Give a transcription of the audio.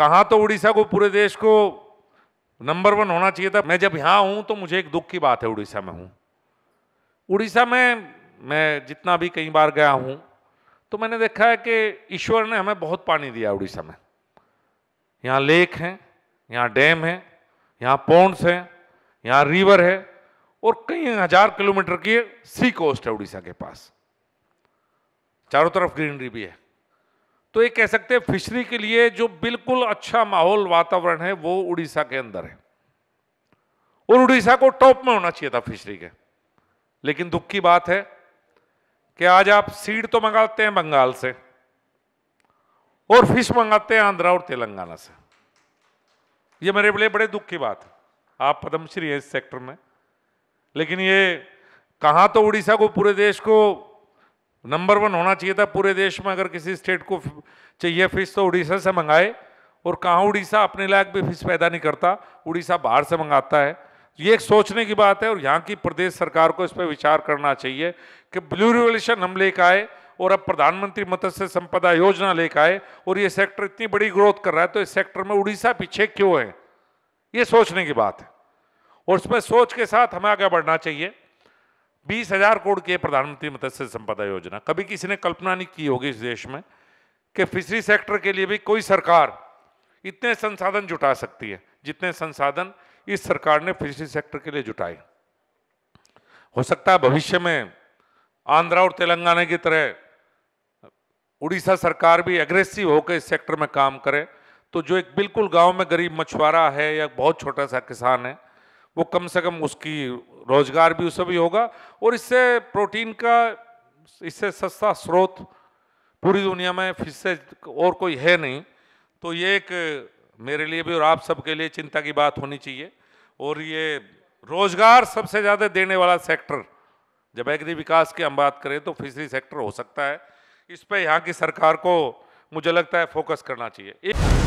कहाँ तो उड़ीसा को पूरे देश को नंबर वन होना चाहिए था मैं जब यहाँ हूँ तो मुझे एक दुख की बात है उड़ीसा में हूँ उड़ीसा में मैं जितना भी कई बार गया हूँ तो मैंने देखा है कि ईश्वर ने हमें बहुत पानी दिया उड़ीसा में यहाँ लेक हैं यहाँ डैम है यहाँ पोन्ट्स हैं यहाँ रिवर है और कई हजार किलोमीटर की सी कोस्ट है उड़ीसा के पास चारों तरफ ग्रीनरी भी है तो ये कह सकते हैं फिशरी के लिए जो बिल्कुल अच्छा माहौल वातावरण है वो उड़ीसा के अंदर है और उड़ीसा को टॉप में होना चाहिए था फिशरी के लेकिन दुख की बात है कि आज आप सीड तो मंगाते हैं बंगाल से और फिश मंगाते हैं आंध्रा और तेलंगाना से ये मेरे लिए बड़े दुख की बात है आप पद्मश्री हैं इस सेक्टर में लेकिन ये कहाँ तो उड़ीसा को पूरे देश को नंबर वन होना चाहिए था पूरे देश में अगर किसी स्टेट को चाहिए फिश तो उड़ीसा से मंगाए और कहाँ उड़ीसा अपने लायक भी फिश पैदा नहीं करता उड़ीसा बाहर से मंगाता है ये एक सोचने की बात है और यहाँ की प्रदेश सरकार को इस पर विचार करना चाहिए कि ब्लू रिवोल्यूशन हम लेकर आए और अब प्रधानमंत्री मत्स्य संपदा योजना लेकर आए और ये सेक्टर इतनी बड़ी ग्रोथ कर रहा है तो इस सेक्टर में उड़ीसा पीछे क्यों है ये सोचने की बात है और उसमें सोच के साथ हमें आगे बढ़ना चाहिए बीस हजार करोड़ की प्रधानमंत्री मत्स्य संपदा योजना कभी किसी ने कल्पना नहीं की होगी इस देश में कि फिशरी सेक्टर के लिए भी कोई सरकार इतने संसाधन जुटा सकती है जितने संसाधन इस सरकार ने फिशरी सेक्टर के लिए जुटाए हो सकता है भविष्य में आंध्रा और तेलंगाना की तरह उड़ीसा सरकार भी एग्रेसिव होकर इस सेक्टर में काम करे तो जो एक बिल्कुल गांव में गरीब मछुआरा है या बहुत छोटा सा किसान है वो कम से कम उसकी रोजगार भी उसे भी होगा और इससे प्रोटीन का इससे सस्ता स्रोत पूरी दुनिया में फिर से और कोई है नहीं तो ये एक मेरे लिए भी और आप सबके लिए चिंता की बात होनी चाहिए और ये रोजगार सबसे ज़्यादा देने वाला सेक्टर जब एग्री विकास की हम बात करें तो फिशरी सेक्टर हो सकता है इस पर यहाँ की सरकार को मुझे लगता है फोकस करना चाहिए